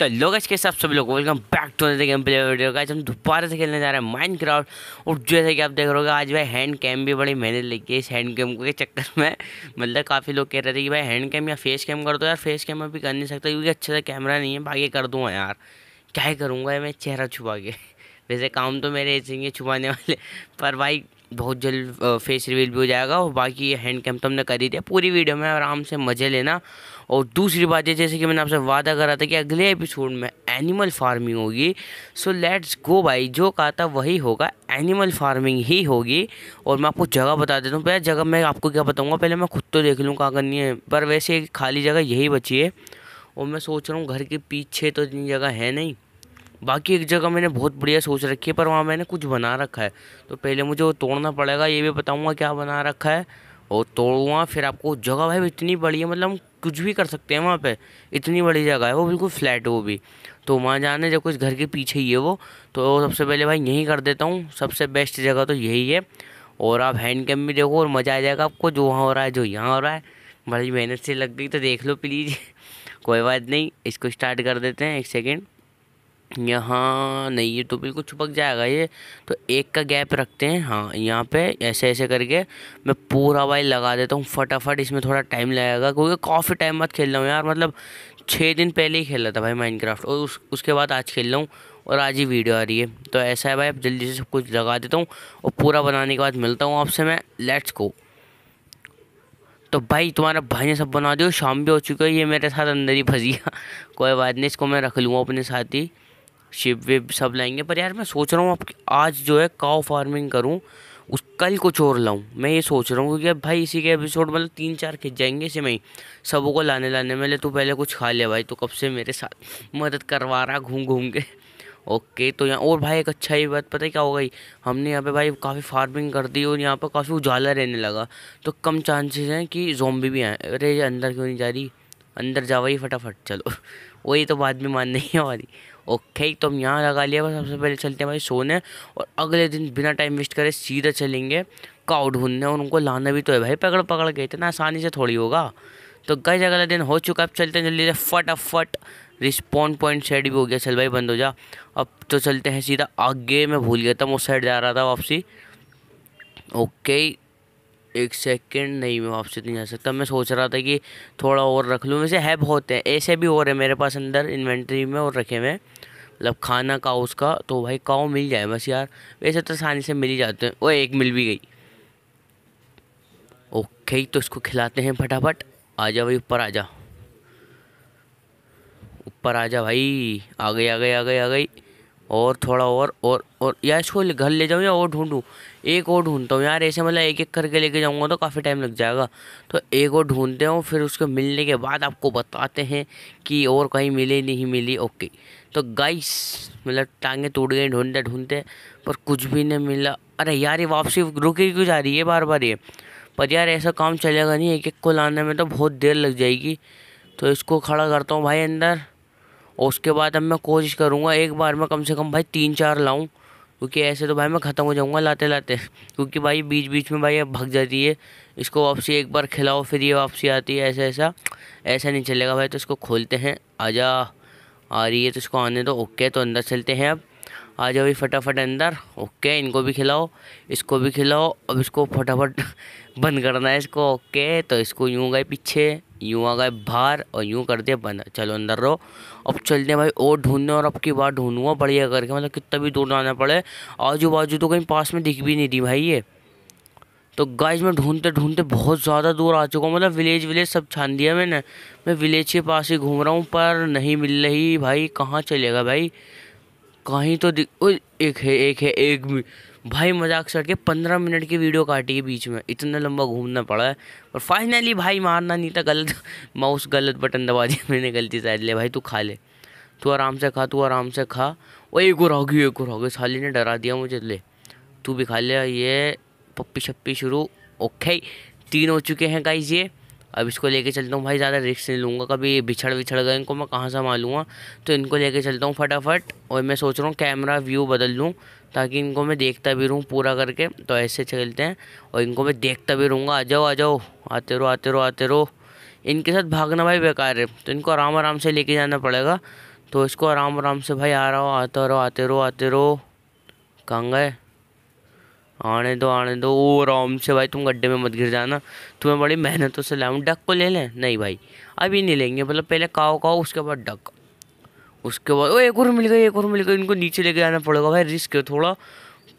तो लोग के साथ सभी लोग welcome back to another game play video का हम दोबारा से खेलने जा रहे हैं माइंड और जैसे कि आप देख रहे हो आज भाई हैंड कैम भी बड़ी मेहनत लगी है इस हैंड कैम के चक्कर में मतलब काफ़ी लोग कह रहे थे कि भाई हैंड कैम या फेस कैम कर दो यार फेस कैम अभी कर नहीं सकता क्योंकि अच्छे से कैमरा नहीं है बाकी कर दूँगा यार क्या ही करूँगा मैं चेहरा छुपा के वैसे काम तो मेरे ऐसे ही छुपाने वाले पर भाई बहुत जल्द फेस रिवील भी हो जाएगा और बाकी ये हैंड कैम तो हमने कर ही दिया पूरी वीडियो में आराम से मज़े लेना और दूसरी बात है जैसे कि मैंने आपसे वादा करा था कि अगले एपिसोड में एनिमल फार्मिंग होगी सो लेट्स गो भाई जो कहा था वही होगा एनिमल फार्मिंग ही होगी और मैं आपको जगह बता देता हूँ पहले जगह मैं आपको क्या बताऊँगा पहले मैं खुद तो देख लूँ कहाँ करनी है पर वैसे खाली जगह यही बची है और मैं सोच रहा हूँ घर के पीछे तो इतनी जगह है नहीं बाकी एक जगह मैंने बहुत बढ़िया सोच रखी है पर वहाँ मैंने कुछ बना रखा है तो पहले मुझे वो तोड़ना पड़ेगा ये भी बताऊँगा क्या बना रखा है और तो वहाँ फिर आपको जगह भाई इतनी बड़ी है मतलब हम कुछ भी कर सकते हैं वहाँ पे इतनी बड़ी जगह है वो बिल्कुल फ्लैट है वो भी तो वहाँ जाने जब कुछ घर के पीछे ही है वो तो सबसे पहले भाई यहीं कर देता हूँ सबसे बेस्ट जगह तो यही है और आप हैंड कैम भी देखो और मज़ा आ जाएगा आपको जो वहाँ हो रहा है जो यहाँ हो रहा है बड़ी मेहनत से लग गई तो देख लो प्लीज़ कोई बात नहीं इसको स्टार्ट कर देते हैं एक सेकेंड यहाँ नहीं ये तो बिल्कुल छुपक जाएगा ये तो एक का गैप रखते हैं हाँ यहाँ पे ऐसे ऐसे करके मैं पूरा भाई लगा देता हूँ फटाफट इसमें थोड़ा टाइम लगेगा क्योंकि काफ़ी टाइम बाद खेल रहा हूँ यार मतलब छः दिन पहले ही खेला था भाई माइनक्राफ्ट और उस उसके बाद आज खेल रहा हूँ और आज ही वीडियो आ रही है तो ऐसा है भाई अब जल्दी से सब कुछ लगा देता हूँ और पूरा बनाने के बाद मिलता हूँ आपसे मैं लेट्स गो तो भाई तुम्हारा भाई ने सब बना दिया शाम भी हो चुका है ये मेरे साथ अंदर ही फंस गया कोई बात नहीं इसको मैं रख लूँगा अपने साथ ही शिप विप सब लाएंगे पर यार मैं सोच रहा हूँ आप आज जो है काव फार्मिंग करूँ उस कल कुछ और लाऊँ मैं ये सोच रहा हूँ क्योंकि अब भाई इसी के एपिसोड मतलब तीन चार खिंच जाएंगे इसे में ही सबों को लाने लाने में ले तू पहले कुछ खा ले भाई तो कब से मेरे साथ मदद करवा रहा घूम घूम के ओके तो यहाँ और भाई एक अच्छा ही बात पता है क्या हो गई हमने यहाँ पे भाई काफ़ी फार्मिंग कर दी और यहाँ पर काफ़ी उजाला रहने लगा तो कम चांसेस हैं कि जोम्बी भी आए अरे अंदर क्यों नहीं जा रही अंदर जावा ही फटाफट चलो वही तो बाद में मानने ही हमारी ओके तो हम यहाँ लगा लिया बस सबसे पहले चलते हैं भाई सोने और अगले दिन बिना टाइम वेस्ट करे सीधा चलेंगे काउ ढूंढने और उनको लाना भी तो है भाई पकड़ पकड़ के इतना आसानी से थोड़ी होगा तो गए अगला दिन हो चुका अब चलते हैं जल्दी से फटाफट रिस्पॉन्ड पॉइंट साइड भी हो गया चल भाई बंद हो जा अब तो चलते हैं सीधा आगे मैं भूल गया था मैं उस साइड जा रहा था वापसी ओके एक सेकंड नहीं मैं वापस नहीं जा सकता मैं सोच रहा था कि थोड़ा और रख लूँ वैसे है बहुत है ऐसे भी और है मेरे पास अंदर इन्वेंट्री में और रखे हुए मतलब खाना का उसका तो भाई काओ मिल जाए बस यार वैसे तो आसानी से मिल ही जाते हैं वो एक मिल भी गई ओके तो इसको खिलाते हैं फटाफट आ जा भाई ऊपर आ जा ऊपर आ जा भाई आ गई आ गई आ गई आ गई और थोड़ा और और और यार इसको घर ले जाऊँ या और ढूंढूँ एक और ढूंढता हूँ यार ऐसे मतलब एक एक करके लेके जाऊँगा तो काफ़ी टाइम लग जाएगा तो एक और ढूंढते हूँ फिर उसको मिलने के बाद आपको बताते हैं कि और कहीं मिले नहीं मिली ओके तो गाइस मतलब टांगे टूट गई ढूंढते ढूंढते पर कुछ भी नहीं मिला अरे यार ये वापसी रुके क्यों जा रही है बार बार ये पर यार ऐसा काम चलेगा नहीं एक एक को लाने में तो बहुत देर लग जाएगी तो इसको खड़ा करता हूँ भाई अंदर और उसके बाद अब मैं कोशिश करूँगा एक बार में कम से कम भाई तीन चार लाऊँ क्योंकि ऐसे तो भाई मैं ख़त्म हो जाऊँगा लाते लाते क्योंकि भाई बीच बीच में भाई अब भग जाती है इसको वापसी एक बार खिलाओ फिर ये वापसी आती है ऐसा ऐसा ऐसा नहीं चलेगा भाई तो इसको खोलते हैं आजा आ रही है तो इसको आने दो ओके तो अंदर चलते हैं अब आ जाओ भाई फटाफट अंदर ओके इनको भी खिलाओ इसको भी खिलाओ अब इसको फटाफट बंद करना है इसको ओके तो इसको यूँ गए पीछे यूँ आ गए बाहर और यूँ कर दिया बंद चलो अंदर रहो अब चलते हैं भाई और ढूंढने और अब की बार ढूंढूँगा बढ़िया करके मतलब कितना भी दूर जाना पड़े आजू बाजू तो कहीं पास में दिख भी नहीं थी भाई ये तो गाइज मैं ढूंढते ढूंढते बहुत ज़्यादा दूर आ चुका हूँ मतलब विलेज विलेज सब छान दिया मैंने मैं विलेज के पास ही घूम रहा हूँ पर नहीं मिल रही भाई कहाँ चलेगा भाई कहीं तो दिख एक है एक है एक भाई मजाक से के पंद्रह मिनट की वीडियो काटी है बीच में इतना लंबा घूमना पड़ा है और फाइनली भाई मारना नहीं था गलत माउस गलत बटन दबा दिया मैंने गलती से ले भाई तू खा ले तू आराम से खा तू आराम से खा वो एक और होगी एक और होगी साली ने डरा दिया मुझे ले तू भी खा ले ये पप्पी छप्पी शुरू ओके तीन हो चुके हैं गाइज ये अब इसको लेके चलता हूँ भाई ज़्यादा रिक्स नहीं लूँगा कभी बिछड़ बिछड़ गए इनको मैं कहाँ संभाल लूँगा तो इनको लेके चलता हूँ फटाफट और मैं सोच रहा हूँ कैमरा व्यू बदल लूँ ताकि इनको मैं देखता भी रहूँ पूरा करके तो ऐसे चलते हैं और इनको मैं देखता भी रहूँगा आ जाओ आ जाओ आते रहो आते रहो आते रहो इनके साथ भागना भाई बेकार है तो इनको आराम आराम से लेके जाना पड़ेगा तो इसको आराम आराम से भाई आ रहा हो आता रहो आते रहो आते रहो कहाँ गए आने दो आने दो ओ आराम से भाई तुम गड्ढे में मत गिर जाना तुम्हें बड़ी मेहनतों से लाऊं डक को तो ले लें नहीं भाई अभी नहीं लेंगे मतलब पहले काओ काओ उसके बाद डक उसके बाद ओ एक और मिल गई एक और मिल गई इनको नीचे लेके आना पड़ेगा भाई रिस्क है थोड़ा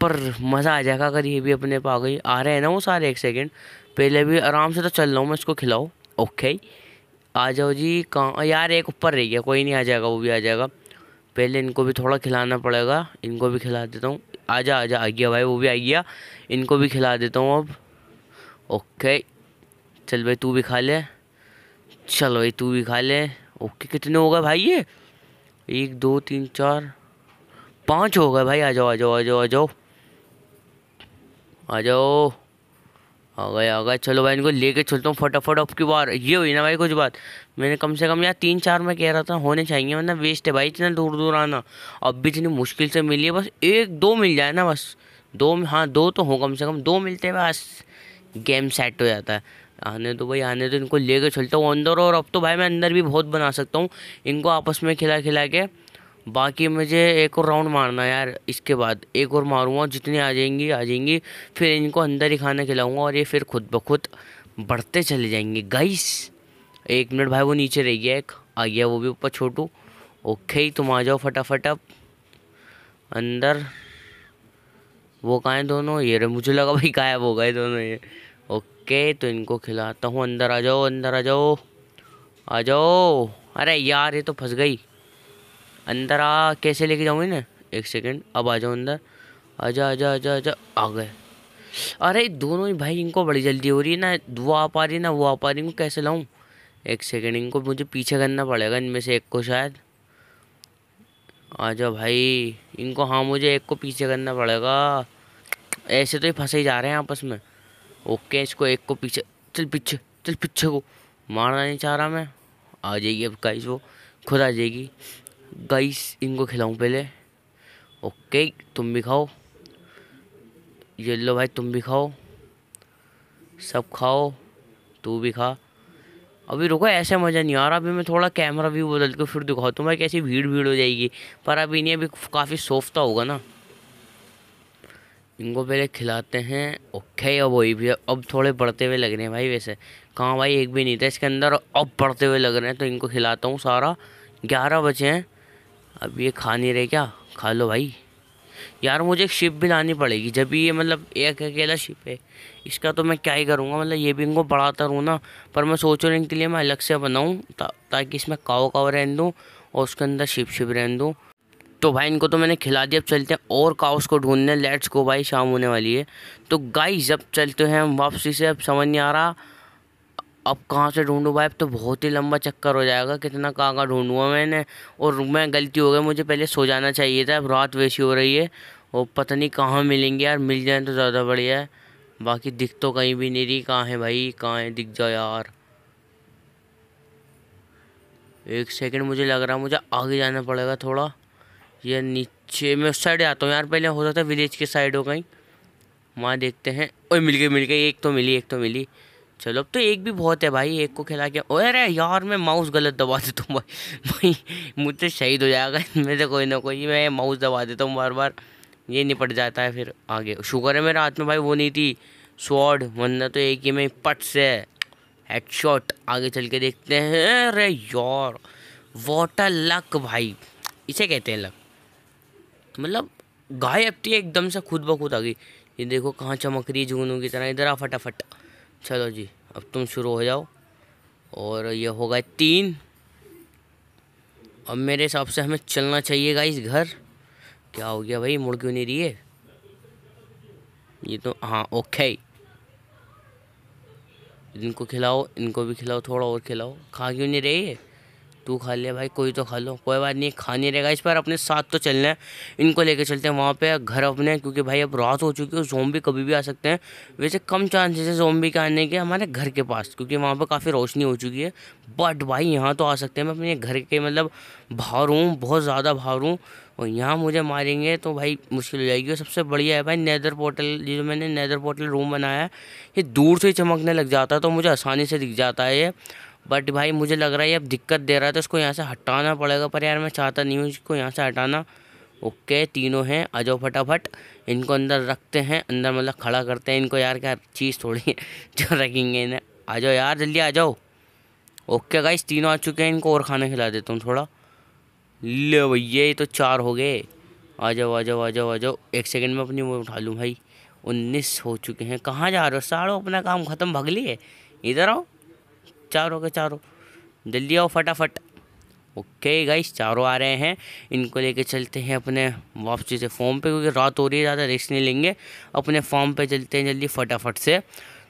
पर मज़ा आ जाएगा अगर ये भी अपने पा गई आ रहे हैं ना वो सारे एक सेकेंड पहले भी आराम से तो चल रहा हूँ मैं इसको खिलाओ ओके आ जाओ जी कहाँ यार एक ऊपर रह गया कोई नहीं आ जाएगा वो भी आ जाएगा पहले इनको भी थोड़ा खिलाना पड़ेगा इनको भी खिला देता हूँ आजा आजा आ गया भाई वो भी आ गया इनको भी खिला देता हूँ अब ओके चल भाई तू भी खा ले चल भाई तू भी खा ले ओके कितने होगा भाई ये एक दो तीन चार पाँच होगा भाई आ जाओ आ जाओ आ जाओ आ जाओ आ जाओ आ गए आ गए चलो भाई इनको लेके चलता हूँ फटाफट अब की बार ये हुई ना भाई कुछ बात मैंने कम से कम यार तीन चार में कह रहा था होने चाहिए वरना वेस्ट है भाई इतना दूर दूर आना अब भी इतनी मुश्किल से मिली है बस एक दो मिल जाए ना बस दो हाँ दो तो हो कम से कम दो मिलते हैं बस गेम सेट हो जाता है आने तो भाई आने तो इनको लेके चलता हूँ अंदर और अब तो भाई मैं अंदर भी बहुत बना सकता हूँ इनको आपस में खिला खिला के बाकी मुझे एक और राउंड मारना यार इसके बाद एक और मारूंगा जितनी आ जाएंगी आ जाएंगी फिर इनको अंदर ही खाना खिलाऊंगा और ये फिर खुद ब खुद बढ़ते चले जाएंगे गाइस एक मिनट भाई वो नीचे रह गया एक आ गया वो भी ऊपर छोटू ओके तुम आ जाओ फटाफट अब अंदर वो कहाँ हैं दोनों ये रे मुझे लगा भाई गायब हो गए दोनों ये ओके तो इनको खिलाता हूँ अंदर आ जाओ अंदर आ जाओ आ जाओ अरे यार ये तो फंस गई अंदर आ कैसे लेके जाऊंगी ना एक सेकेंड अब आ जाओ अंदर आजा आजा आजा आजा आ गए अरे दोनों ही भाई इनको बड़ी जल्दी हो रही है ना वो आ पा रही है ना वो आ पा रही हूँ कैसे लाऊँ एक सेकेंड इनको मुझे पीछे करना पड़ेगा इनमें से एक को शायद आ जाओ भाई इनको हाँ मुझे एक को पीछे करना पड़ेगा ऐसे तो ये फंसे ही जा रहे हैं आपस में ओके इसको एक को पीछे चल पीछे चल पीछे को मारना नहीं चाह रहा मैं आ जाएगी अब का वो खुद आ जाएगी गाइस इनको खिलाऊं पहले ओके तुम भी खाओ ये लो भाई तुम भी खाओ सब खाओ तू भी खा अभी रुको ऐसा मज़ा नहीं आ रहा अभी मैं थोड़ा कैमरा व्यू बदल के फिर दिखाओ तुम्हारी कैसी भीड़ भीड़ हो जाएगी पर अभी नहीं अभी काफ़ी सोफ्ता होगा ना इनको पहले खिलाते हैं ओके अब वही भी अब थोड़े बढ़ते हुए लग रहे हैं भाई वैसे कहाँ भाई एक भी नहीं था इसके अंदर अब बढ़ते हुए लग रहे हैं तो इनको खिलाता हूँ सारा ग्यारह बजे हैं अब ये खा नहीं रहे क्या खा लो भाई यार मुझे एक शिप भी लानी पड़ेगी जब ये मतलब एक अकेला शिप है इसका तो मैं क्या ही करूँगा मतलब ये भी इनको बढ़ाता रहूँ ना पर मैं सोच रहा हूँ इनके लिए मैं अलग से बनाऊँ ता, ताकि इसमें काव काव रहन दूँ और उसके अंदर शिप शिप रहन दूँ तो भाई इनको तो मैंने खिला दिया अब चलते हैं और काउस को ढूंढने लेट्स को भाई शाम होने वाली है तो गाई जब चलते हैं हम वापसी से अब समझ नहीं आ रहा अब कहाँ से ढूंढूँ भाई अब तो बहुत ही लंबा चक्कर हो जाएगा कितना कहाँ कहाँ ढूंढूँगा मैंने और मैं गलती हो गई मुझे पहले सो जाना चाहिए था अब रात वैसी हो रही है और पता नहीं कहाँ मिलेंगे यार मिल जाए तो ज़्यादा बढ़िया है बाकी दिख तो कहीं भी नहीं रही कहाँ है भाई कहाँ है दिख जाओ यार एक सेकेंड मुझे लग रहा है मुझे आगे जाना पड़ेगा थोड़ा या नीचे मैं उस साइड आता हूँ यार पहले हो जाता है विलेज के साइड हो कहीं वहाँ देखते हैं ओए मिल गई मिल गई एक तो मिली एक तो मिली चलो अब तो एक भी बहुत है भाई एक को खिला के अरे यार मैं माउस गलत दबा देता हूँ भाई भाई मुझसे शहीद हो जाएगा इनमें से कोई ना कोई मैं माउस दबा देता हूँ बार बार ये निपट जाता है फिर आगे शुगर है मेरे हाथ में भाई वो नहीं थी स्वॉर्ड वरना तो एक ही में पट से हेडशॉट आगे चल के देखते हैं अरे यार वाटर लक भाई इसे कहते हैं लक मतलब गाय अब एकदम से खुद ब खुद आ गई ये देखो कहाँ चमक रही है जुगनू की तरह इधर आ फटाफट चलो जी अब तुम शुरू हो जाओ और ये हो गए तीन अब मेरे हिसाब से हमें चलना चाहिए इस घर क्या हो गया भाई मुड़ क्यों नहीं रही है ये तो हाँ ओके इनको खिलाओ इनको भी खिलाओ थोड़ा और खिलाओ खा क्यों नहीं रही है तू खा ले भाई कोई तो खा लो कोई बात नहीं नहीं रहेगा इस पर अपने साथ तो चलना है इनको लेके चलते हैं वहाँ पे घर अपने क्योंकि भाई अब रात हो चुकी है जोम्बी कभी भी आ सकते हैं वैसे कम चांसेस है जोम्बी के आने के हमारे घर के पास क्योंकि वहाँ पर काफ़ी रोशनी हो चुकी है बट भाई यहाँ तो आ सकते हैं मैं अपने घर के मतलब भार हूँ बहुत ज़्यादा भार हूँ और यहाँ मुझे मारेंगे तो भाई मुश्किल हो जाएगी और सबसे बढ़िया है भाई नैदर पोर्टल जो मैंने नैदर पोर्टल रूम बनाया है ये दूर से ही चमकने लग जाता है तो मुझे आसानी से दिख जाता है ये बट भाई मुझे लग रहा है अब दिक्कत दे रहा है तो इसको यहाँ से हटाना पड़ेगा पर यार मैं चाहता नहीं हूँ इसको यहाँ से हटाना ओके तीनों हैं आ जाओ फटाफट इनको अंदर रखते हैं अंदर मतलब खड़ा करते हैं इनको यार क्या चीज़ थोड़ी जो रखेंगे इन्हें आ जाओ यार जल्दी आ जाओ ओके गाइस तीनों आ चुके हैं इनको और खाना खिला देता हूँ थोड़ा ले भैया ये तो चार हो गए आ जाओ आ जाओ आ जाओ आ जाओ एक सेकेंड में अपनी वो उठा लूँ भाई उन्नीस हो चुके हैं कहाँ जा रहे हो साड़ो अपना काम ख़त्म भग लिए इधर आओ चारों के चारों जल्दी आओ फटाफट ओके गाइस चारों आ रहे हैं इनको लेके चलते हैं अपने वापसी से फॉर्म पे क्योंकि रात हो रही है ज़्यादा रिस्क नहीं लेंगे अपने फॉर्म पे चलते हैं जल्दी फटाफट से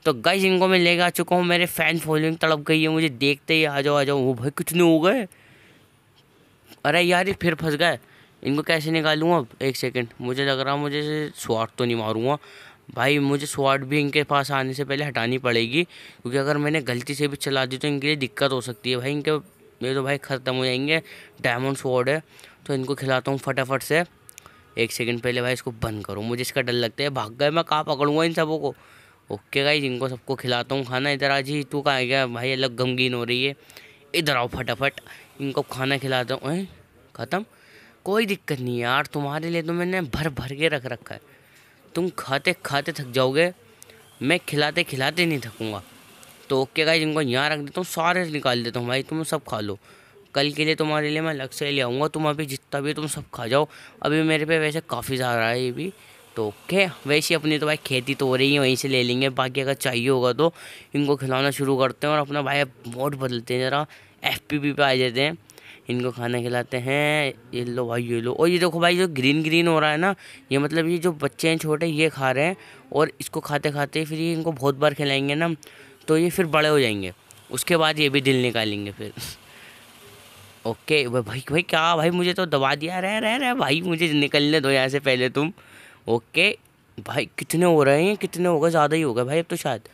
तो गाइस इनको मैं लेके आ चुका हूँ मेरे फ़ैन फॉलोइंग तड़प गई है मुझे देखते ही आ जाओ आ जाओ वो भाई कुछ नहीं हो गए अरे यार ये फिर फंस गए इनको कैसे निकालूँ अब एक सेकेंड मुझे लग रहा मुझे स्वाट तो नहीं मारूँगा भाई मुझे स्वाट भी इनके पास आने से पहले हटानी पड़ेगी क्योंकि अगर मैंने गलती से भी चला दी तो इनके लिए दिक्कत हो सकती है भाई इनके ये तो भाई ख़त्म हो जाएंगे डायमंड स्वाड है तो इनको खिलाता हूँ फटाफट से एक सेकंड पहले भाई इसको बंद करो मुझे इसका डर लगता है भाग गए मैं कहाँ पकड़ूंगा इन सबों को ओके भाई इनको सबको खिलाता हूँ खाना इधर आज ही तू कहाँ गया भाई अलग गमगीन हो रही है इधर आओ फटाफट इनको खाना खिलाता हूँ ख़त्म कोई दिक्कत नहीं यार तुम्हारे लिए तो मैंने भर भर के रख रखा है तुम खाते खाते थक जाओगे मैं खिलाते खिलाते नहीं थकूँगा तो ओके गाइज इनको यहाँ रख देता हूँ सारे निकाल देता हूँ भाई तुम सब खा लो कल के लिए तुम्हारे लिए मैं अलग से ले आऊँगा तुम अभी जितना भी तुम सब खा जाओ अभी मेरे पे वैसे काफ़ी ज़्यादा है ये भी तो ओके वैसे अपनी तो भाई खेती तो हो रही है वहीं से ले लेंगे बाकी अगर चाहिए होगा तो इनको खिलाना शुरू करते हैं और अपना भाई मोड बदलते हैं ज़रा एफ पी पे आ जाते हैं इनको खाना खिलाते हैं ये लो भाई ये लो और ये देखो भाई जो ग्रीन ग्रीन हो रहा है ना ये मतलब ये जो बच्चे हैं छोटे ये खा रहे हैं और इसको खाते खाते फिर ये इनको बहुत बार खिलाएंगे ना तो ये फिर बड़े हो जाएंगे उसके बाद ये भी दिल निकालेंगे फिर ओके भाई भाई क्या भाई मुझे तो दबा दिया रह रह रहे भाई मुझे निकलने दो यहाँ से पहले तुम ओके भाई कितने हो रहे हैं कितने हो गए ज़्यादा ही होगा भाई अब तो शायद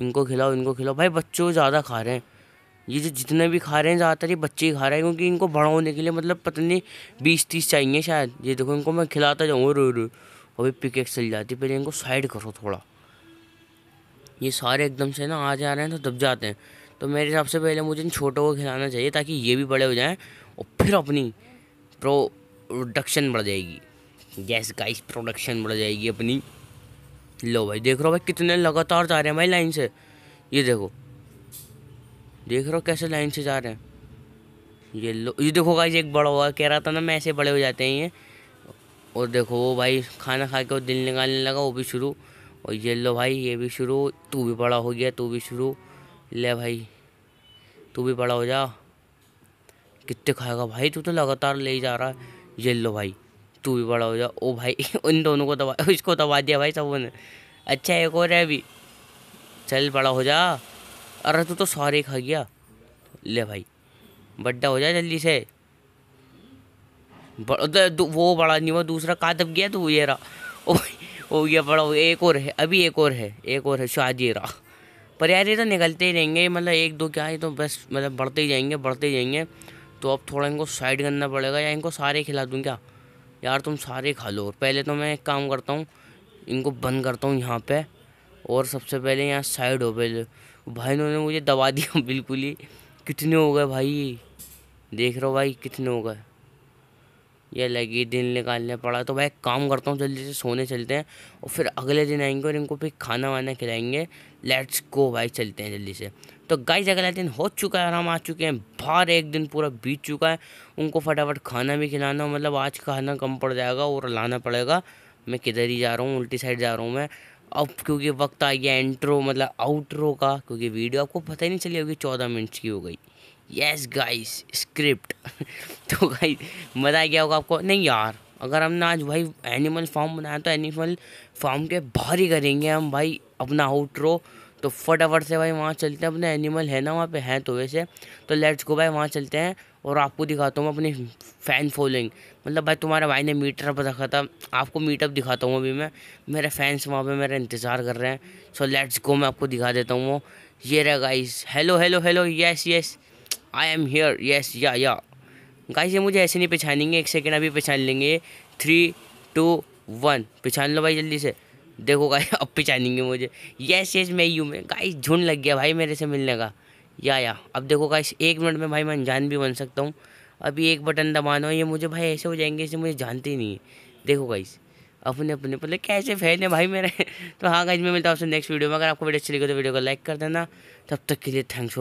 इनको खिलाओ इनको खिलाओ भाई बच्चों ज़्यादा खा रहे हैं ये जो जितने भी खा रहे हैं ज़्यादातर ये बच्चे ही खा रहे हैं क्योंकि इनको बड़ा होने के लिए मतलब पता नहीं बीस तीस चाहिए शायद ये देखो इनको मैं खिलाता जाऊँगा रो रो अभी एक चल जाती पहले इनको साइड करो थोड़ा ये सारे एकदम से ना आ जा रहे हैं तो दब जाते हैं तो मेरे हिसाब से पहले मुझे इन छोटों को खिलाना चाहिए ताकि ये भी बड़े हो जाएँ और फिर अपनी प्रोडक्शन बढ़ जाएगी गैस गाइस प्रोडक्शन बढ़ जाएगी अपनी लो भाई देख रहा हो भाई कितने लगातार जा रहे हैं भाई लाइन से ये देखो देख रहे हो कैसे लाइन से जा रहे हैं ये लो ये देखो भाई एक बड़ा हुआ कह रहा था ना मैं ऐसे बड़े हो जाते हैं ये और देखो वो भाई खाना खा के वो दिल निकालने लगा वो भी शुरू और ये लो भाई ये भी शुरू तू भी बड़ा हो गया तू भी शुरू ले भाई तू भी बड़ा हो जा कितने खाएगा भाई तू तो लगातार ले जा रहा है ये लो भाई तू भी बड़ा हो जा ओ भाई उन दोनों को दबा इसको दबा दिया भाई सबों ने अच्छा एक और है अभी चल बड़ा हो जा अरे तू तो सारे खा गया ले भाई बड्डा हो जाए जल्दी से वो बड़ा नहीं हुआ दूसरा कहा दब गया तू ये रहा हो गया बड़ा हो गया एक और है अभी एक और है एक और है शायद ये रहा पर यार ये तो निकलते ही रहेंगे मतलब एक दो क्या है तो बस मतलब बढ़ते ही जाएंगे बढ़ते ही जाएंगे तो अब थोड़ा इनको साइड करना पड़ेगा या इनको सारे खिला दूँ क्या यार तुम सारे खा लो पहले तो मैं एक काम करता हूँ इनको बंद करता हूँ यहाँ पर और सबसे पहले यहाँ साइड हो पहले भाई इन्होंने मुझे दबा दिया बिल्कुल ही कितने हो गए भाई देख रहे हो भाई कितने हो गए ये लगी दिन निकालने पड़ा तो भाई काम करता हूँ जल्दी से सोने चलते हैं और फिर अगले दिन आएंगे और इनको फिर खाना वाना खिलाएंगे लेट्स को भाई चलते हैं जल्दी से तो गाइस अगला दिन हो चुका है और हम आ चुके हैं बाहर एक दिन पूरा बीत चुका है उनको फटाफट खाना भी खिलाना मतलब आज खाना कम पड़ जाएगा और लाना पड़ेगा मैं किधर ही जा रहा हूँ उल्टी साइड जा रहा हूँ मैं अब क्योंकि वक्त आ गया इंट्रो मतलब आउट्रो का क्योंकि वीडियो आपको पता ही नहीं चली होगी चौदह मिनट्स की हो गई यस गाइस स्क्रिप्ट तो भाई मज़ा आ गया होगा आपको नहीं यार अगर हमने आज भाई एनिमल फार्म बनाया तो एनिमल फार्म के बाहर ही करेंगे हम भाई अपना आउट्रो तो फटाफट से भाई वहाँ चलते हैं अपने एनिमल है ना वहाँ पे हैं तो वैसे तो लेट्स गो भाई वहाँ चलते हैं और आपको दिखाता हूँ अपनी फ़ैन फॉलोइंग मतलब भाई तुम्हारे भाई ने मीटर पर रखा था आपको मीटअप दिखाता हूँ अभी मैं मेरे फैंस वहाँ पे मेरा इंतज़ार कर रहे हैं सो लेट्स गो मैं आपको दिखा देता हूँ वो ये रहा guys hello hello hello yes yes I am here yes yeah yeah guys ये मुझे ऐसे नहीं पहचानेंगे एक सेकेंड अभी पहचान लेंगे थ्री टू वन पहचान लो भाई जल्दी से देखो गाई अब पहचानेंगे मुझे येस यस मैं यू में गाई झुंड लग गया भाई मेरे से मिलने का या या अब देखो गाइस एक मिनट में भाई मैं अनजान भी बन सकता हूँ अभी एक बटन दबाना ये मुझे भाई ऐसे हो जाएंगे ऐसे मुझे जानते ही नहीं है देखो गाइस अपने अपने मतलब कैसे फैन है भाई मेरे तो हाँ गाइस मैं मिलता हूँ आपसे नेक्स्ट वीडियो में अगर आपको वीडियो अच्छी लगी तो वीडियो को लाइक कर देना तब तक के लिए थैंक्स